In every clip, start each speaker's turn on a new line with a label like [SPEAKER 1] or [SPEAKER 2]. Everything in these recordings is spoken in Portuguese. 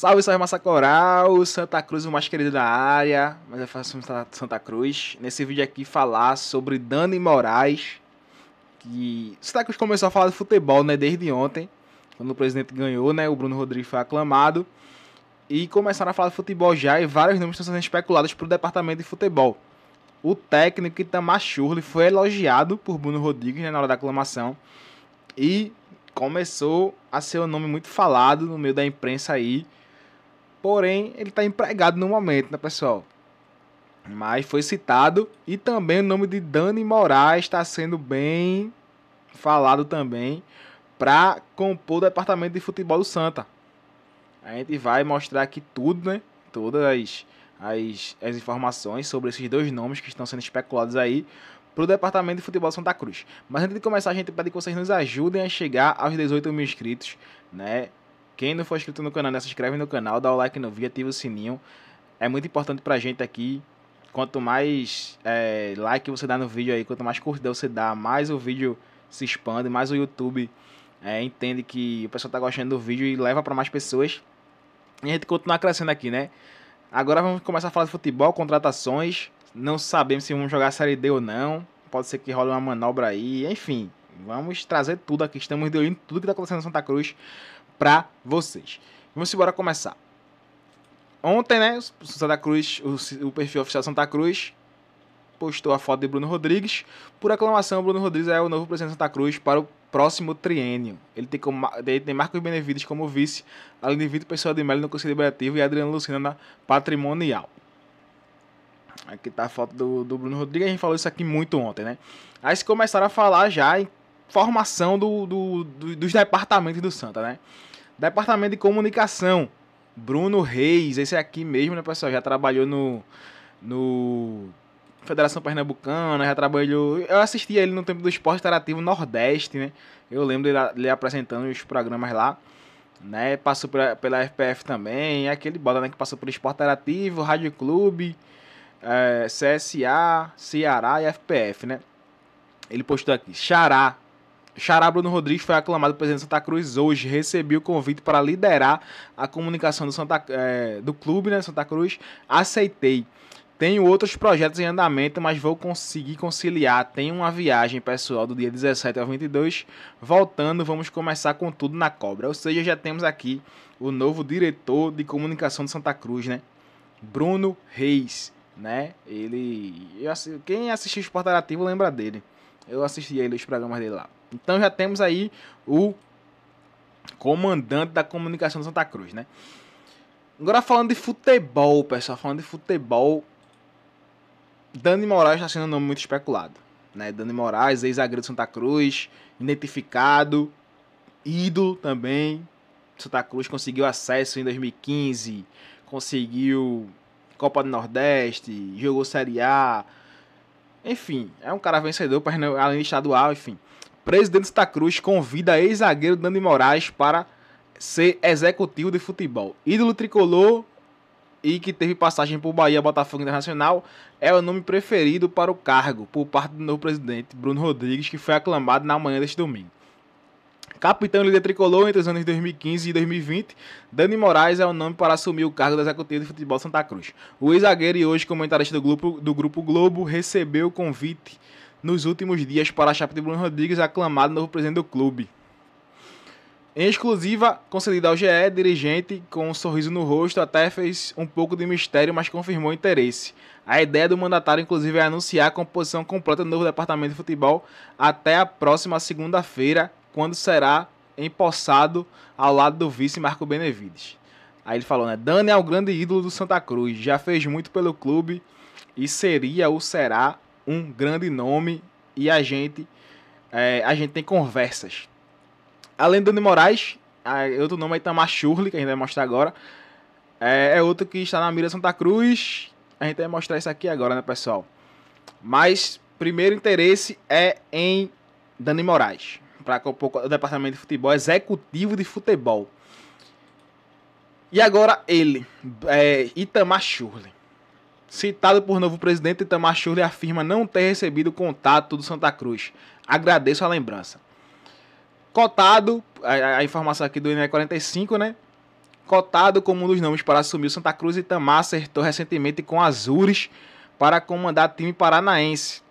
[SPEAKER 1] Salve, salve Massa Coral, Santa Cruz, o mais querido da área, mas eu é faço Santa Cruz. Nesse vídeo aqui falar sobre Dani Moraes, que Santa Cruz começou a falar de futebol, né, desde ontem, quando o presidente ganhou, né, o Bruno Rodrigues foi aclamado, e começaram a falar de futebol já, e vários nomes estão sendo especulados para o departamento de futebol. O técnico Itamar Churli foi elogiado por Bruno Rodrigues né, na hora da aclamação, e começou a ser um nome muito falado no meio da imprensa aí, Porém, ele está empregado no momento, né, pessoal? Mas foi citado. E também o nome de Dani Moraes está sendo bem falado também para compor o departamento de futebol do Santa. A gente vai mostrar aqui tudo, né? Todas as, as, as informações sobre esses dois nomes que estão sendo especulados aí para o departamento de futebol Santa Cruz. Mas antes de começar, a gente pede que vocês nos ajudem a chegar aos 18 mil inscritos, né? Quem não for inscrito no canal, não né, se inscreve no canal, dá o like no vídeo, ativa o sininho. É muito importante pra gente aqui. Quanto mais é, like você dá no vídeo aí, quanto mais curtida você dá, mais o vídeo se expande, mais o YouTube é, entende que o pessoal tá gostando do vídeo e leva para mais pessoas. E a gente continua crescendo aqui, né? Agora vamos começar a falar de futebol, contratações. Não sabemos se vamos jogar a Série D ou não. Pode ser que role uma manobra aí. Enfim, vamos trazer tudo aqui. Estamos de olho em tudo que tá acontecendo em Santa Cruz para vocês. Vamos embora começar. Ontem, né, o Santa Cruz, o, o perfil oficial Santa Cruz postou a foto de Bruno Rodrigues. Por aclamação, Bruno Rodrigues é o novo presidente de Santa Cruz para o próximo triênio. Ele tem, como, ele tem Marcos Benevides como vice, além de Vitor Pessoa de Melo no Conselho Liberativo e Adriano Lucena na Patrimonial. Aqui tá a foto do, do Bruno Rodrigues, a gente falou isso aqui muito ontem, né? Aí se começaram a falar já formação do, do, do, dos departamentos do Santa, né? Departamento de Comunicação, Bruno Reis, esse é aqui mesmo, né, pessoal? Já trabalhou no, no Federação Pernambucana, já trabalhou. Eu assisti ele no tempo do Esporte Interativo Nordeste, né? Eu lembro dele, dele apresentando os programas lá. Né, passou pra, pela FPF também, é aquele bola né, que passou pelo Esporte Interativo, Rádio Clube, é, CSA, Ceará e FPF, né? Ele postou aqui, Xará, Xará Bruno Rodrigues foi aclamado presidente de Santa Cruz hoje. Recebeu o convite para liderar a comunicação do, Santa, é, do clube, né? Santa Cruz. Aceitei. Tenho outros projetos em andamento, mas vou conseguir conciliar. Tenho uma viagem pessoal do dia 17 ao 22. Voltando, vamos começar com tudo na cobra. Ou seja, já temos aqui o novo diretor de comunicação de Santa Cruz, né? Bruno Reis, né? Ele. Eu, quem assistiu o Esporte Ativo lembra dele. Eu assisti ele os programas dele lá. Então já temos aí o comandante da comunicação de Santa Cruz, né? Agora falando de futebol, pessoal, falando de futebol, Dani Moraes está sendo um nome muito especulado, né? Dani Moraes, ex-zagueiro de Santa Cruz, identificado, ídolo também. Santa Cruz conseguiu acesso em 2015, conseguiu Copa do Nordeste, jogou Série A. Enfim, é um cara vencedor, além linha estadual, enfim presidente Santa Cruz convida ex-zagueiro Dani Moraes para ser executivo de futebol. Ídolo tricolor e que teve passagem por Bahia, Botafogo Internacional, é o nome preferido para o cargo por parte do novo presidente Bruno Rodrigues, que foi aclamado na manhã deste domingo. Capitão líder tricolor entre os anos 2015 e 2020, Dani Moraes é o nome para assumir o cargo do executivo de futebol Santa Cruz. O ex-zagueiro e hoje comentarista do grupo, do grupo Globo recebeu o convite nos últimos dias para a chapa de Bruno Rodrigues, aclamado novo presidente do clube. Em exclusiva concedida ao GE, dirigente, com um sorriso no rosto, até fez um pouco de mistério, mas confirmou interesse. A ideia do mandatário, inclusive, é anunciar a composição completa do novo departamento de futebol até a próxima segunda-feira, quando será empossado ao lado do vice Marco Benevides. Aí ele falou, né? Dani é o grande ídolo do Santa Cruz, já fez muito pelo clube e seria ou será um grande nome e a gente, é, a gente tem conversas. Além do Dani Moraes, é outro nome é Itamar Churli, que a gente vai mostrar agora. É, é, outro que está na mira Santa Cruz. A gente vai mostrar isso aqui agora, né, pessoal? Mas primeiro interesse é em Dani Moraes, para o departamento de futebol, executivo de futebol. E agora ele, é, Itamar Churli. Citado por novo presidente, Itamar Churley afirma não ter recebido contato do Santa Cruz. Agradeço a lembrança. Cotado, a, a informação aqui do INE45, né? Cotado como um dos nomes para assumir o Santa Cruz, Itamar acertou recentemente com Azures para comandar time paranaense.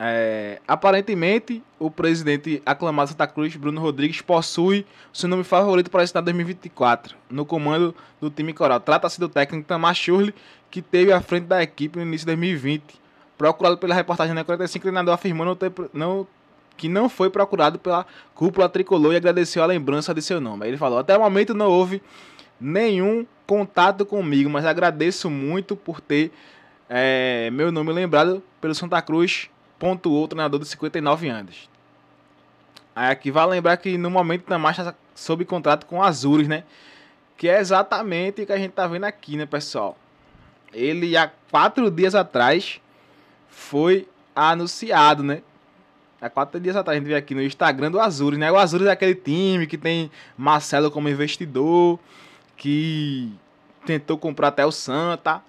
[SPEAKER 1] É, aparentemente, o presidente aclamado Santa Cruz, Bruno Rodrigues, possui seu nome favorito para estar em 2024 no comando do time coral. Trata-se do técnico Tamar Schurli, que teve à frente da equipe no início de 2020. Procurado pela reportagem da 45, o treinador afirmou não ter, não, que não foi procurado pela cúpula tricolor e agradeceu a lembrança de seu nome. Ele falou: Até o momento não houve nenhum contato comigo, mas agradeço muito por ter é, meu nome lembrado pelo Santa Cruz pontuou o treinador de 59 anos. Aí aqui vale lembrar que no momento Itamar está sob contrato com Azures, né? Que é exatamente o que a gente tá vendo aqui, né, pessoal? Ele há quatro dias atrás foi anunciado, né? Há quatro dias atrás a gente veio aqui no Instagram do Azures, né? O Azures é aquele time que tem Marcelo como investidor, que tentou comprar até o Santa.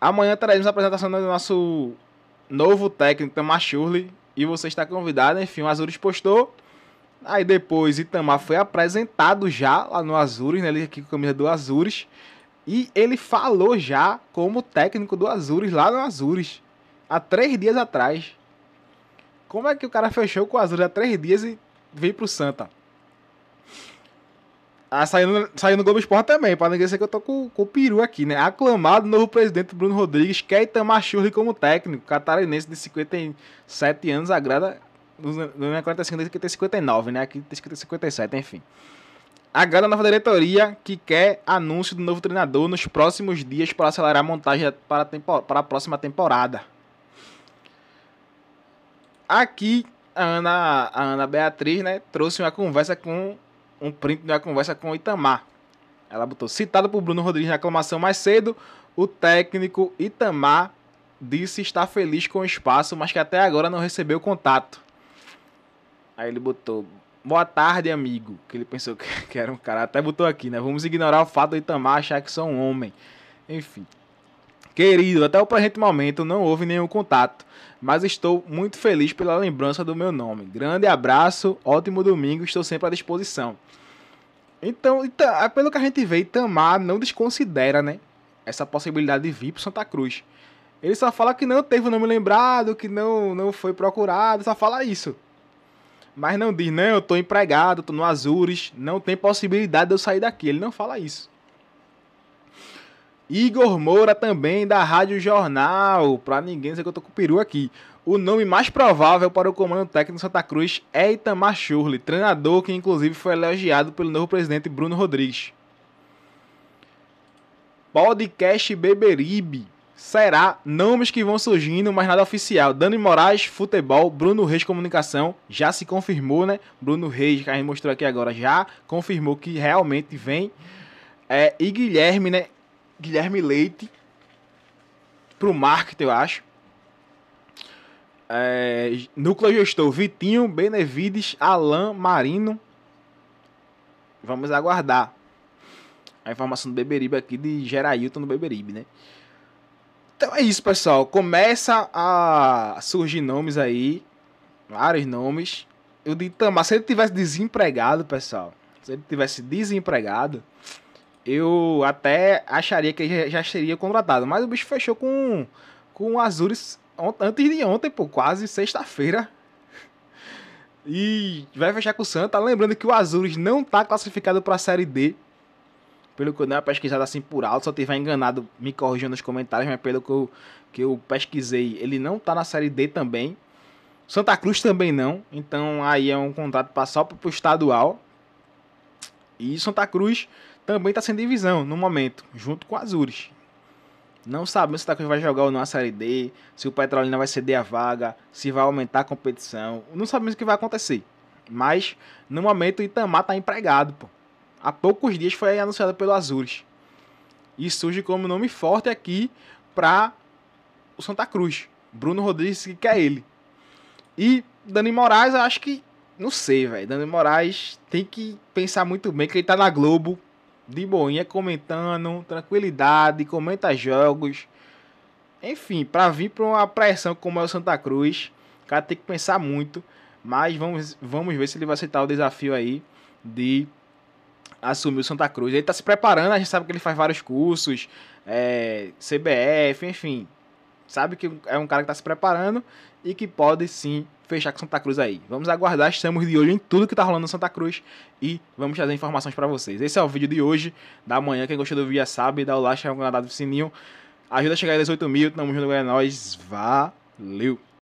[SPEAKER 1] Amanhã teremos a apresentação do nosso novo técnico Itamar Schurli e você está convidado. Enfim, o Azures postou. Aí depois Itamar foi apresentado já lá no Azures, né? Ele aqui com a camisa do Azures. E ele falou já como técnico do Azures lá no Azures. Há três dias atrás. Como é que o cara fechou com o Azures há três dias e veio pro Santa? Ah, saiu saiu no Globo Esporte também, para ninguém ser que eu tô com, com o peru aqui, né? Aclamado novo presidente Bruno Rodrigues quer é Itamar Schurli como técnico. Catarinense de 57 anos agrada. No 45 tem que 59, né? Aqui tem que 57, enfim. Agrada a nova diretoria que quer anúncio do novo treinador nos próximos dias para acelerar a montagem para a, tempo, para a próxima temporada. Aqui a Ana, a Ana Beatriz, né? Trouxe uma conversa com um print da conversa com o Itamar. Ela botou, citado por Bruno Rodrigues na aclamação mais cedo, o técnico Itamar disse estar feliz com o espaço, mas que até agora não recebeu contato. Aí ele botou, boa tarde, amigo, que ele pensou que era um cara, até botou aqui, né? Vamos ignorar o fato do Itamar achar que sou um homem. Enfim. Querido, até o presente momento não houve nenhum contato mas estou muito feliz pela lembrança do meu nome. Grande abraço, ótimo domingo, estou sempre à disposição. Então, pelo que a gente vê, Itamar não desconsidera, né? Essa possibilidade de vir para Santa Cruz. Ele só fala que não teve o nome lembrado, que não, não foi procurado, só fala isso. Mas não diz, não, eu estou empregado, estou no Azures, não tem possibilidade de eu sair daqui. Ele não fala isso. Igor Moura também da Rádio Jornal, Pra ninguém dizer que eu tô com o peru aqui. O nome mais provável para o comando técnico Santa Cruz é Itamar Schurli, treinador que inclusive foi elogiado pelo novo presidente Bruno Rodrigues. Podcast Beberibe. Será nomes que vão surgindo, mas nada oficial. Dani Moraes, futebol. Bruno Reis, comunicação. Já se confirmou, né? Bruno Reis, que a gente mostrou aqui agora, já confirmou que realmente vem. É, e Guilherme, né? Guilherme Leite pro marketing, eu acho. É, núcleo gestor Vitinho, Benevides, Alain, Marino. Vamos aguardar a informação do Beberibe aqui de Gerailton no Beberibe, né? Então é isso, pessoal. Começa a surgir nomes aí, vários nomes. O digo, mas se ele tivesse desempregado, pessoal, se ele tivesse desempregado, eu até acharia que ele já seria contratado, mas o bicho fechou com, com o Azures antes de ontem, pô, quase sexta-feira. E vai fechar com o Santa. Lembrando que o Azures não tá classificado para a Série D. Pelo que eu dei uma pesquisada assim por alto, só tiver enganado, me corrigindo nos comentários, mas pelo que eu, que eu pesquisei, ele não tá na Série D também. Santa Cruz também não. Então aí é um contrato só pro estadual. E Santa Cruz também está sem divisão no momento, junto com o Azures. Não sabemos se o Itaquera vai jogar ou não a Série D, se o Petrolina vai ceder a vaga, se vai aumentar a competição. Não sabemos o que vai acontecer. Mas, no momento, o Itamar está empregado. Pô. Há poucos dias foi anunciado pelo Azures. E surge como nome forte aqui para o Santa Cruz. Bruno Rodrigues que é ele. E Dani Moraes, eu acho que. Não sei, velho. Dani Moraes tem que pensar muito bem que ele tá na Globo de boinha comentando, tranquilidade, comenta jogos. Enfim, para vir para uma pressão como é o Santa Cruz, o cara tem que pensar muito. Mas vamos, vamos ver se ele vai aceitar o desafio aí de assumir o Santa Cruz. Ele está se preparando, a gente sabe que ele faz vários cursos, é, CBF, enfim sabe que é um cara que está se preparando e que pode sim fechar com Santa Cruz aí. Vamos aguardar, estamos de olho em tudo que está rolando em Santa Cruz e vamos trazer informações para vocês. Esse é o vídeo de hoje, da manhã. Quem gostou do vídeo já sabe, dá o like, chama o canal do sininho. Ajuda a chegar a 18 mil. Tamo junto, galera. É nóis. Valeu!